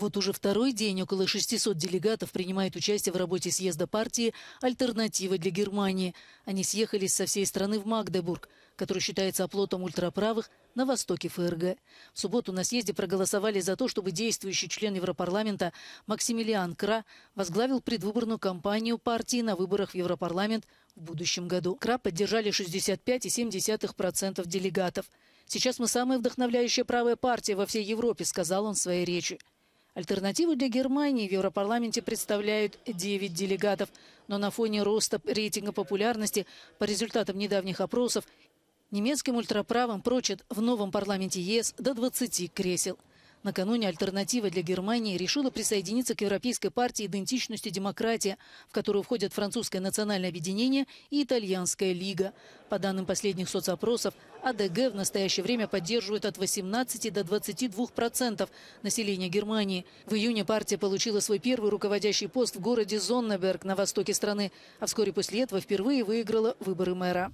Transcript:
Вот уже второй день около 600 делегатов принимают участие в работе съезда партии «Альтернатива для Германии». Они съехались со всей страны в Магдебург, который считается оплотом ультраправых на востоке ФРГ. В субботу на съезде проголосовали за то, чтобы действующий член Европарламента Максимилиан Кра возглавил предвыборную кампанию партии на выборах в Европарламент в будущем году. Кра поддержали 65,7% делегатов. «Сейчас мы самая вдохновляющая правая партия во всей Европе», — сказал он в своей речи. Альтернативу для Германии в Европарламенте представляют 9 делегатов. Но на фоне роста рейтинга популярности по результатам недавних опросов немецким ультраправым прочат в новом парламенте ЕС до 20 кресел. Накануне альтернатива для Германии решила присоединиться к Европейской партии идентичности Демократия, в которую входят Французское национальное объединение и Итальянская лига. По данным последних соцопросов, АДГ в настоящее время поддерживает от 18 до 22 процентов населения Германии. В июне партия получила свой первый руководящий пост в городе Зоннеберг на востоке страны, а вскоре после этого впервые выиграла выборы мэра.